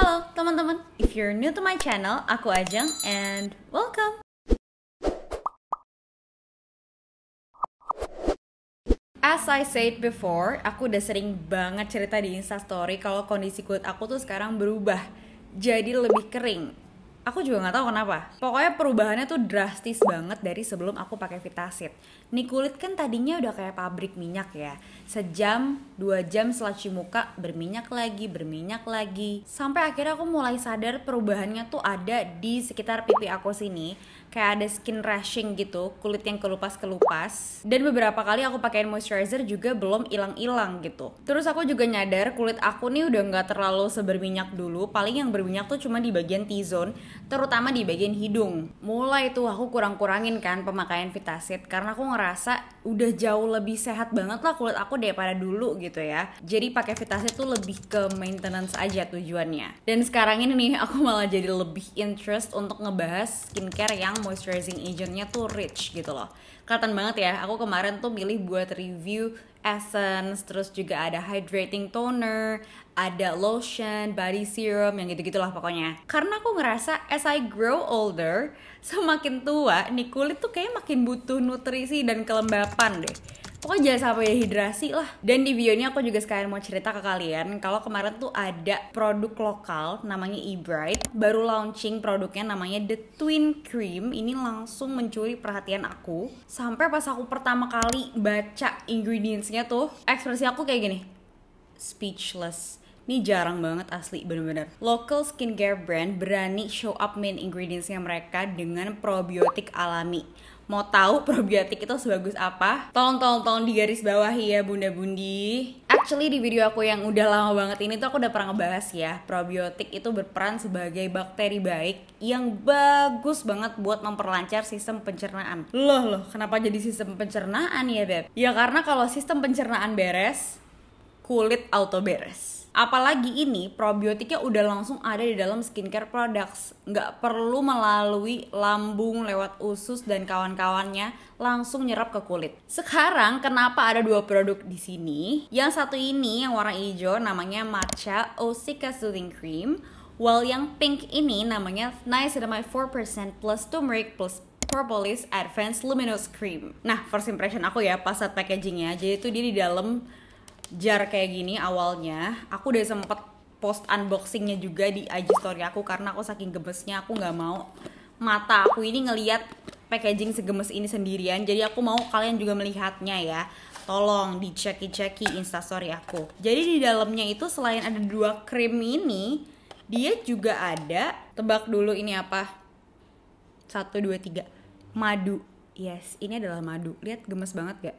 Halo teman-teman, if you're new to my channel, aku Ajeng and welcome! As I said before, aku udah sering banget cerita di instastory kalau kondisi kulit aku tuh sekarang berubah jadi lebih kering aku juga nggak tahu kenapa. Pokoknya perubahannya tuh drastis banget dari sebelum aku pakai Vitasit. Nih kulit kan tadinya udah kayak pabrik minyak ya. Sejam, dua jam setelah cuci muka berminyak lagi, berminyak lagi. Sampai akhirnya aku mulai sadar perubahannya tuh ada di sekitar pipi aku sini kayak ada skin rushing gitu, kulit yang kelupas-kelupas. Dan beberapa kali aku pakein moisturizer juga belum hilang-hilang gitu. Terus aku juga nyadar kulit aku nih udah nggak terlalu seberminyak dulu, paling yang berminyak tuh cuma di bagian T-zone, terutama di bagian hidung. Mulai tuh aku kurang-kurangin kan pemakaian Vitasit karena aku ngerasa udah jauh lebih sehat banget lah kulit aku daripada dulu gitu ya. Jadi pakai Vitasit tuh lebih ke maintenance aja tujuannya. Dan sekarang ini nih aku malah jadi lebih interest untuk ngebahas skincare yang moisturizing agentnya tuh rich gitu loh kelihatan banget ya aku kemarin tuh milih buat review essence terus juga ada hydrating toner ada lotion body serum yang gitu gitulah pokoknya karena aku ngerasa as I grow older semakin tua nih kulit tuh kayak makin butuh nutrisi dan kelembapan deh pokoknya jangan sampai dehidrasi lah dan di video ini aku juga sekalian mau cerita ke kalian kalau kemarin tuh ada produk lokal namanya eBright baru launching produknya namanya The Twin Cream ini langsung mencuri perhatian aku sampai pas aku pertama kali baca ingredientsnya tuh ekspresi aku kayak gini speechless ini jarang banget asli bener-bener Local skincare brand berani show up main ingredientsnya mereka dengan probiotik alami mau tahu probiotik itu sebagus apa, tolong tolong tolong garis bawah ya Bunda Bundi. Actually di video aku yang udah lama banget ini tuh aku udah pernah ngebahas ya, probiotik itu berperan sebagai bakteri baik yang bagus banget buat memperlancar sistem pencernaan. Loh loh, kenapa jadi sistem pencernaan ya Beb? Ya karena kalau sistem pencernaan beres, kulit auto beres apalagi ini probiotiknya udah langsung ada di dalam skincare products nggak perlu melalui lambung lewat usus dan kawan-kawannya langsung nyerap ke kulit sekarang kenapa ada dua produk di sini yang satu ini yang warna hijau namanya matcha Osika soothing cream while yang pink ini namanya niacinamide 4% plus turmeric plus propolis advanced luminous cream nah first impression aku ya pas saat packagingnya jadi itu dia di dalam jar kayak gini awalnya aku udah sempet post unboxingnya juga di IG story aku karena aku saking gemesnya aku nggak mau mata aku ini ngeliat packaging segemes ini sendirian jadi aku mau kalian juga melihatnya ya tolong diceki-ceki instastory aku jadi di dalamnya itu selain ada dua krim ini dia juga ada tebak dulu ini apa satu dua tiga madu Yes, ini adalah madu. Lihat gemes banget gak?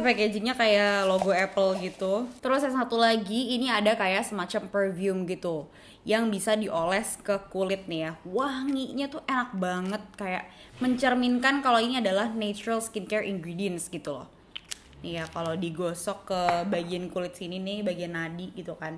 packagingnya kayak logo Apple gitu. Terus yang satu lagi, ini ada kayak semacam perfume gitu. Yang bisa dioles ke kulit nih ya. Wanginya tuh enak banget. Kayak mencerminkan kalau ini adalah natural skincare ingredients gitu loh. Nih ya, kalau digosok ke bagian kulit sini nih, bagian nadi gitu kan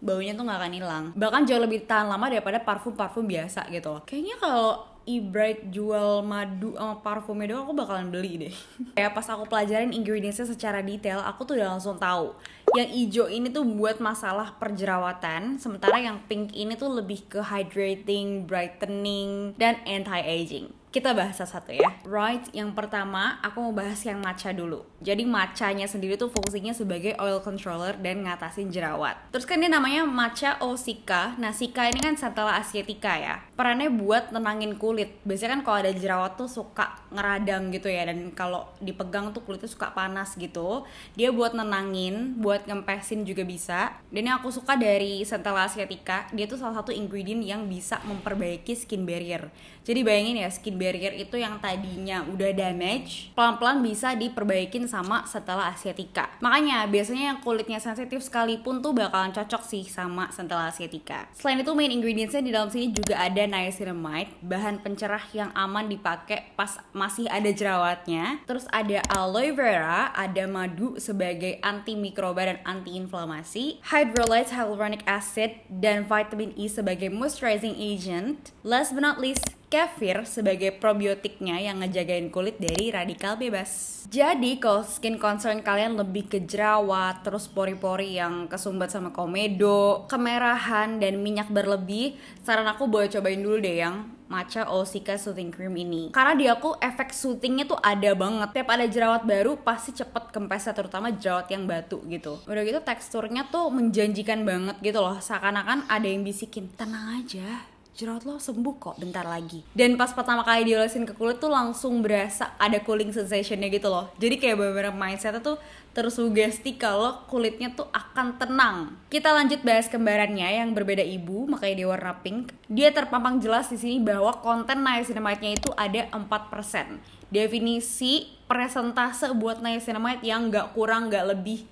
baunya tuh gak akan hilang bahkan jauh lebih tahan lama daripada parfum parfum biasa gitu kayaknya kalau e-bright jual madu sama eh, parfumnya doang aku bakalan beli deh kayak pas aku pelajarin ingredientsnya secara detail aku tuh udah langsung tahu yang hijau ini tuh buat masalah perjerawatan sementara yang pink ini tuh lebih ke hydrating brightening dan anti aging kita bahas satu ya. Right, yang pertama aku mau bahas yang matcha dulu. Jadi matchanya sendiri tuh fungsinya sebagai oil controller dan ngatasin jerawat. Terus kan ini namanya matcha osika. Nah, sika ini kan setelah asiatica ya. Perannya buat tenangin kulit. Biasanya kan kalau ada jerawat tuh suka ngeradang gitu ya dan kalau dipegang tuh kulitnya suka panas gitu. Dia buat nenangin, buat ngempesin juga bisa. Dan yang aku suka dari setelah asiatica, dia tuh salah satu ingredient yang bisa memperbaiki skin barrier. Jadi bayangin ya, skin barrier itu yang tadinya udah damage pelan-pelan bisa diperbaikin sama setelah asiatica. Makanya biasanya yang kulitnya sensitif sekalipun tuh bakalan cocok sih sama setelah asiatica. Selain itu main ingredientsnya di dalam sini juga ada niacinamide, bahan pencerah yang aman dipakai pas masih ada jerawatnya. Terus ada aloe vera, ada madu sebagai antimikroba dan antiinflamasi, hydrolyzed hyaluronic acid dan vitamin E sebagai moisturizing agent. Last but not least, kefir sebagai probiotiknya yang ngejagain kulit dari radikal bebas. Jadi kalau skin concern kalian lebih ke jerawat, terus pori-pori yang kesumbat sama komedo, kemerahan, dan minyak berlebih, saran aku boleh cobain dulu deh yang matcha Osika Soothing Cream ini. Karena di aku efek soothingnya tuh ada banget. Tiap ada jerawat baru pasti cepet kempesnya terutama jerawat yang batu gitu. Udah gitu teksturnya tuh menjanjikan banget gitu loh. Seakan-akan ada yang bisikin, tenang aja jerawat lo sembuh kok bentar lagi dan pas pertama kali diolesin ke kulit tuh langsung berasa ada cooling sensationnya gitu loh jadi kayak bener-bener mindsetnya tuh tersugesti kalau kulitnya tuh akan tenang kita lanjut bahas kembarannya yang berbeda ibu makanya dia warna pink dia terpampang jelas di sini bahwa konten niacinamide-nya itu ada 4% definisi presentase buat niacinamide yang gak kurang gak lebih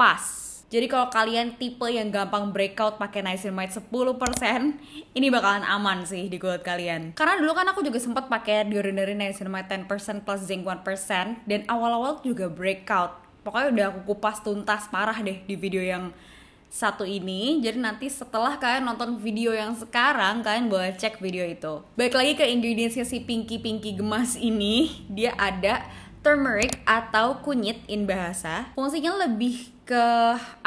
pas jadi kalau kalian tipe yang gampang breakout pakai niacinamide 10%, ini bakalan aman sih di kulit kalian. Karena dulu kan aku juga sempat pakai deodorant niacinamide 10% plus zinc 1% dan awal-awal juga breakout. Pokoknya udah aku kupas tuntas parah deh di video yang satu ini jadi nanti setelah kalian nonton video yang sekarang kalian boleh cek video itu baik lagi ke ingredientsnya si pinky pinky gemas ini dia ada turmeric atau kunyit in bahasa fungsinya lebih ke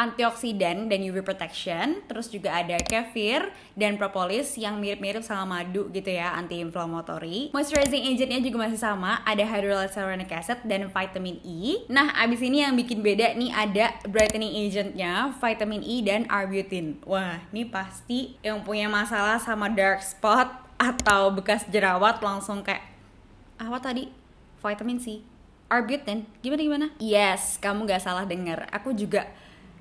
antioksidan dan UV protection, terus juga ada kefir dan propolis yang mirip-mirip sama madu gitu ya, anti-inflammatory. Moisturizing agentnya juga masih sama, ada hyaluronic acid dan vitamin E. Nah, abis ini yang bikin beda nih ada brightening agentnya, vitamin E dan arbutin. Wah, ini pasti yang punya masalah sama dark spot atau bekas jerawat langsung kayak apa tadi? Vitamin C Arbutin gimana gimana yes kamu nggak salah dengar aku juga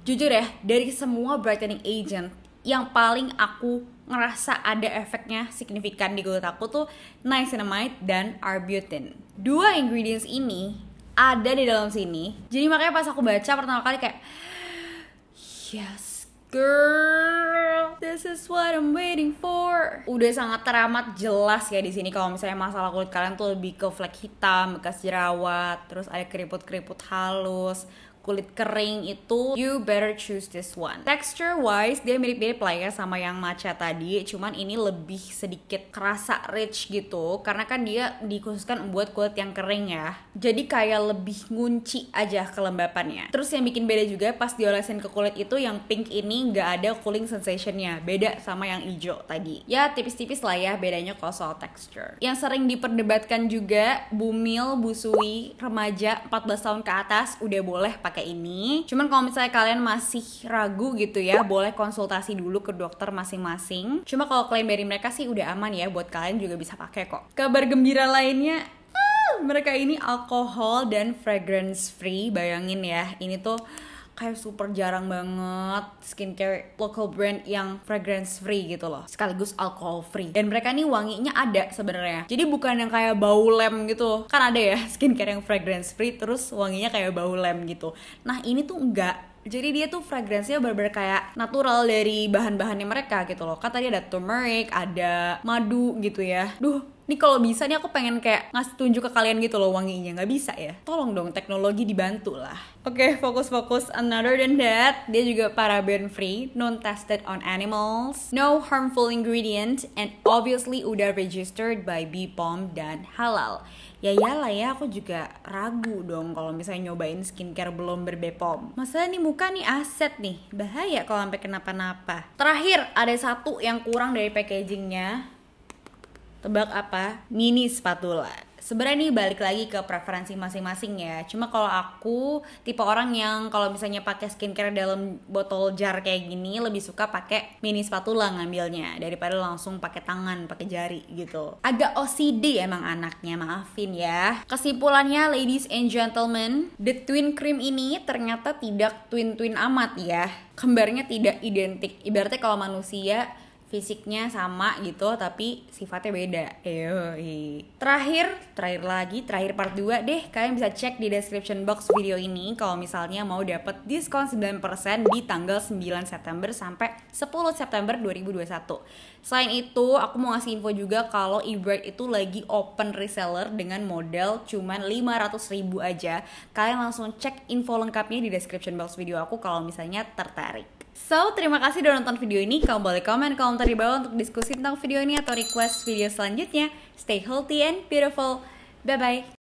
jujur ya dari semua brightening agent yang paling aku ngerasa ada efeknya signifikan di kulit aku tuh niacinamide dan arbutin. Dua ingredients ini ada di dalam sini. Jadi makanya pas aku baca pertama kali kayak yes girl This is what I'm waiting for. Udah sangat teramat jelas ya di sini kalau misalnya masalah kulit kalian tuh lebih ke flek hitam, bekas jerawat, terus ada keriput-keriput halus, kulit kering itu you better choose this one texture wise dia mirip-mirip lah ya sama yang matcha tadi cuman ini lebih sedikit kerasa rich gitu karena kan dia dikhususkan buat kulit yang kering ya jadi kayak lebih ngunci aja kelembapannya terus yang bikin beda juga pas diolesin ke kulit itu yang pink ini nggak ada cooling sensationnya beda sama yang hijau tadi ya tipis-tipis lah ya bedanya kalau soal texture yang sering diperdebatkan juga bumil busui remaja 14 tahun ke atas udah boleh pakai pakai ini. Cuman kalau misalnya kalian masih ragu gitu ya, boleh konsultasi dulu ke dokter masing-masing. Cuma kalau klaim dari mereka sih udah aman ya, buat kalian juga bisa pakai kok. Kabar gembira lainnya, ah, mereka ini alkohol dan fragrance free. Bayangin ya, ini tuh kayak super jarang banget skincare local brand yang fragrance free gitu loh sekaligus alcohol free dan mereka nih wanginya ada sebenarnya jadi bukan yang kayak bau lem gitu kan ada ya skincare yang fragrance free terus wanginya kayak bau lem gitu nah ini tuh enggak jadi dia tuh fragrancenya bener-bener kayak natural dari bahan-bahannya mereka gitu loh. Kan tadi ada turmeric, ada madu gitu ya. Duh, nih kalau bisa nih aku pengen kayak ngasih tunjuk ke kalian gitu loh wanginya nggak bisa ya tolong dong teknologi dibantu lah oke okay, fokus fokus another than that dia juga paraben free non tested on animals no harmful ingredient and obviously udah registered by BPOM dan halal ya lah ya aku juga ragu dong kalau misalnya nyobain skincare belum berbepom masalah nih muka nih aset nih bahaya kalau sampai kenapa-napa terakhir ada satu yang kurang dari packagingnya Tebak apa? Mini spatula. Sebenarnya ini balik lagi ke preferensi masing-masing ya. Cuma kalau aku tipe orang yang kalau misalnya pakai skincare dalam botol jar kayak gini lebih suka pakai mini spatula ngambilnya daripada langsung pakai tangan, pakai jari gitu. Agak OCD emang anaknya, maafin ya. Kesimpulannya ladies and gentlemen, the twin cream ini ternyata tidak twin-twin amat ya. Kembarnya tidak identik. Ibaratnya kalau manusia fisiknya sama gitu tapi sifatnya beda Eoi. terakhir terakhir lagi terakhir part 2 deh kalian bisa cek di description box video ini kalau misalnya mau dapet diskon 9% di tanggal 9 September sampai 10 September 2021 selain itu aku mau ngasih info juga kalau eBright itu lagi open reseller dengan modal cuman 500 ribu aja kalian langsung cek info lengkapnya di description box video aku kalau misalnya tertarik So, terima kasih udah nonton video ini. Kamu boleh komen komentar di bawah untuk diskusi tentang video ini atau request video selanjutnya. Stay healthy and beautiful. Bye-bye.